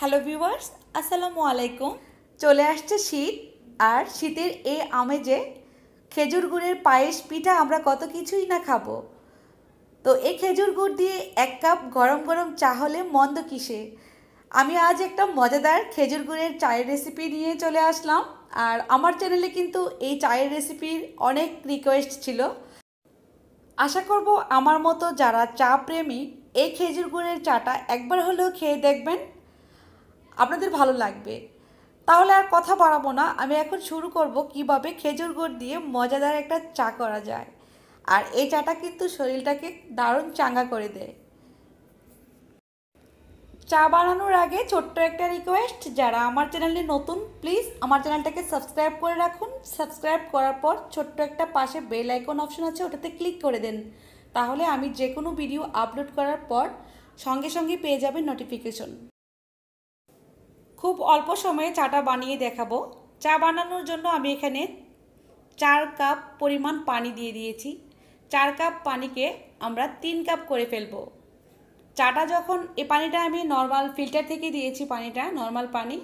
hello viewers আসসালামু আলাইকুম চলে আসছে শীত আর শীতের এ আমেজে খেজুর গুড়ের পায়েস পিঠা আমরা কত কিছুই না খাবো তো এই খেজুর গুড় দিয়ে এক কাপ গরম গরম চা হলে মন্দ কিসে আমি আজ একটা মজাদার খেজুর গুড়ের চায়ের রেসিপি নিয়ে চলে আসলাম আর আমার চ্যানেলে কিন্তু এই চায়ের রেসিপির অনেক রিকোয়েস্ট ছিল আশা করব আমার মতো যারা চা প্রেমী এই খেজুর গুড়ের চাটা একবার হলেও খেয়ে দেখবেন আপনাদের ভালো লাগবে তাহলে আর কথা বাড়াবো না আমি এখন শুরু করব কিভাবে খেজুর গুড় দিয়ে মজাদার একটা চা করা যায় আর এই চাটা কিন্তু শরীরটাকে দারুণ চাঙ্গা করে দেয় চা বানানোর আগে ছোট্ট একটা রিকোয়েস্ট যারা আমার চ্যানেলে নতুন প্লিজ আমার চ্যানেলটাকে সাবস্ক্রাইব করে রাখুন সাবস্ক্রাইব করার পর ছোট্ট একটা পাশে বেল আইকন অপশন আছে ওটাতে ক্লিক করে দেন তাহলে আমি যে কোনো ভিডিও আপলোড করার পর সঙ্গে সঙ্গে পেয়ে যাবেন নোটিফিকেশন খুব অল্প সময়ে চাটা বানিয়ে দেখাবো চা বানানোর জন্য আমি এখানে চার কাপ পরিমাণ পানি দিয়ে দিয়েছি চার কাপ পানিকে আমরা তিন কাপ করে ফেলব চাটা যখন এ পানিটা আমি নর্মাল ফিল্টার থেকে দিয়েছি পানিটা নর্মাল পানি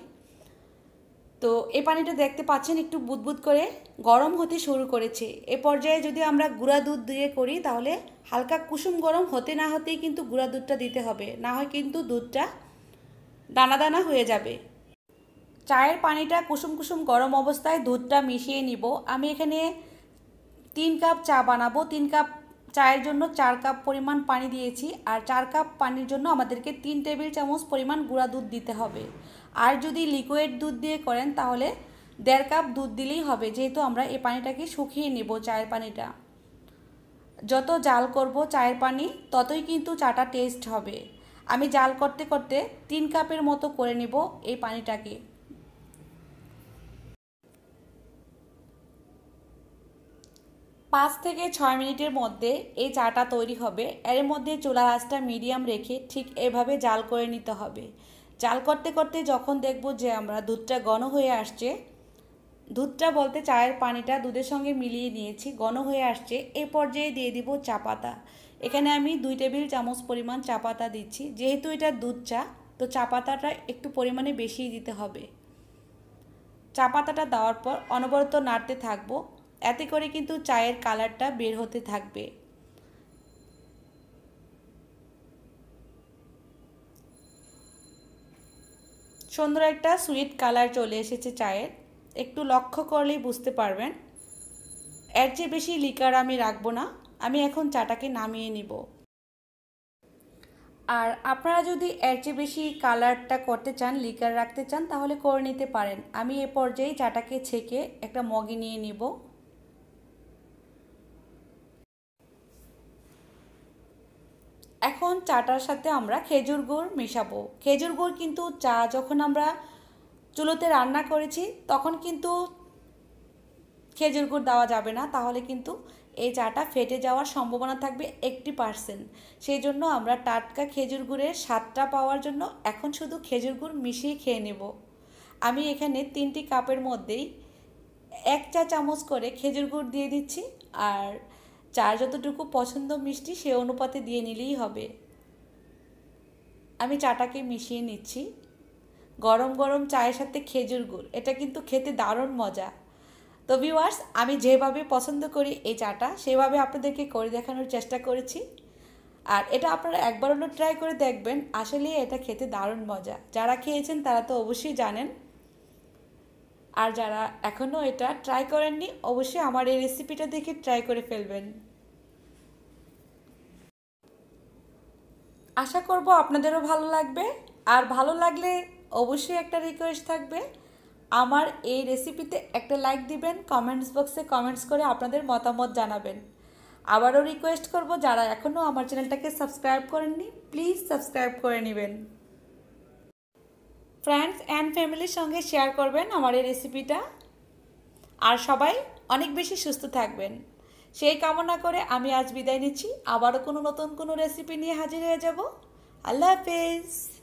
তো এ পানিটা দেখতে পাচ্ছেন একটু বুদবুদ করে গরম হতে শুরু করেছে এ পর্যায়ে যদি আমরা গুঁড়া দুধ দিয়ে করি তাহলে হালকা কুসুম গরম হতে না হতেই কিন্তু গুঁড়া দুধটা দিতে হবে না হয় কিন্তু দুধটা দানা দানা হয়ে যাবে চায়ের পানিটা কুসুম কুসুম গরম অবস্থায় দুধটা মিশিয়ে নিব আমি এখানে তিন কাপ চা বানাবো তিন কাপ চায়ের জন্য চার কাপ পরিমাণ পানি দিয়েছি আর চার কাপ পানির জন্য আমাদেরকে তিন টেবিল চামচ পরিমাণ গুঁড়া দুধ দিতে হবে আর যদি লিকুইড দুধ দিয়ে করেন তাহলে দেড় কাপ দুধ দিলেই হবে যেহেতু আমরা এই পানিটাকে শুকিয়ে নেব চায়ের পানিটা যত জাল করব চায়ের পানি ততই কিন্তু চাটা টেস্ট হবে আমি জাল করতে করতে তিন কাপের মতো করে নিব এই পানিটাকে পাঁচ থেকে ছয় মিনিটের মধ্যে এই চাটা তৈরি হবে এর মধ্যে চুলা আঁচটা মিডিয়াম রেখে ঠিক এভাবে জাল করে নিতে হবে জাল করতে করতে যখন দেখব যে আমরা দুধটা ঘন হয়ে আসছে দুধটা বলতে চায়ের পানিটা দুধের সঙ্গে মিলিয়ে নিয়েছি ঘন হয়ে আসছে এ পর্যায়ে দিয়ে দিব চা পাতা এখানে আমি দুই টেবিল চামচ পরিমাণ চা পাতা দিচ্ছি যেহেতু এটা দুধ চা তো চা পাতাটা একটু পরিমাণে বেশিই দিতে হবে চা পাতাটা দেওয়ার পর অনবরত নাড়তে থাকবো এতে করে কিন্তু চায়ের কালারটা বের হতে থাকবে সুন্দর একটা সুইট কালার চলে এসেছে চায়ের একটু লক্ষ্য করলেই বুঝতে পারবেন এর চেয়ে বেশি লিকার আমি রাখবো না আমি এখন চাটাকে নামিয়ে নিব আর আপনারা যদি এর চেয়ে বেশি কালারটা করতে চান লিকার রাখতে চান তাহলে করে নিতে পারেন আমি এ পর্যায়ে চাটাকে ছেঁকে একটা মগে নিয়ে নিব এখন চাটার সাথে আমরা খেজুর গুড় মেশাবো খেজুর গুড় কিন্তু চা যখন আমরা চুলোতে রান্না করেছি তখন কিন্তু খেজুর গুড় দেওয়া যাবে না তাহলে কিন্তু এই চাটা ফেটে যাওয়ার সম্ভাবনা থাকবে একটি পার্সেন্ট সেই জন্য আমরা টাটকা খেজুর গুড়ের স্বাদটা পাওয়ার জন্য এখন শুধু খেজুর গুড় মিশিয়ে খেয়ে নেব আমি এখানে তিনটি কাপের মধ্যেই এক চা চামচ করে খেজুর গুড় দিয়ে দিচ্ছি আর চার যতটুকু পছন্দ মিষ্টি সে অনুপাতে দিয়ে নিলেই হবে আমি চাটাকে মিশিয়ে নিচ্ছি গরম গরম চায়ের সাথে খেজুর গুড় এটা কিন্তু খেতে দারুণ মজা তো ভিউয়ার্স আমি যেভাবে পছন্দ করি এই চাটা সেভাবে আপনাদেরকে করে দেখানোর চেষ্টা করেছি আর এটা আপনারা একবার হলো ট্রাই করে দেখবেন আসলে এটা খেতে দারুণ মজা যারা খেয়েছেন তারা তো অবশ্যই জানেন আর যারা এখনও এটা ট্রাই করেননি অবশ্যই আমার এই রেসিপিটা দেখে ট্রাই করে ফেলবেন আশা করব আপনাদেরও ভালো লাগবে আর ভালো লাগলে অবশ্যই একটা রিকোয়েস্ট থাকবে আমার এই রেসিপিতে একটা লাইক দিবেন কমেন্টস বক্সে কমেন্টস করে আপনাদের মতামত জানাবেন আবারও রিকোয়েস্ট করব যারা এখনও আমার চ্যানেলটাকে সাবস্ক্রাইব করেননি প্লিজ সাবস্ক্রাইব করে নেবেন ফ্রেন্ডস অ্যান্ড ফ্যামিলির সঙ্গে শেয়ার করবেন আমার এই রেসিপিটা আর সবাই অনেক বেশি সুস্থ থাকবেন সেই কামনা করে আমি আজ বিদায় নিচ্ছি আবারও কোনো নতুন কোনো রেসিপি নিয়ে হাজির হয়ে যাব আল্লাহ হাফেজ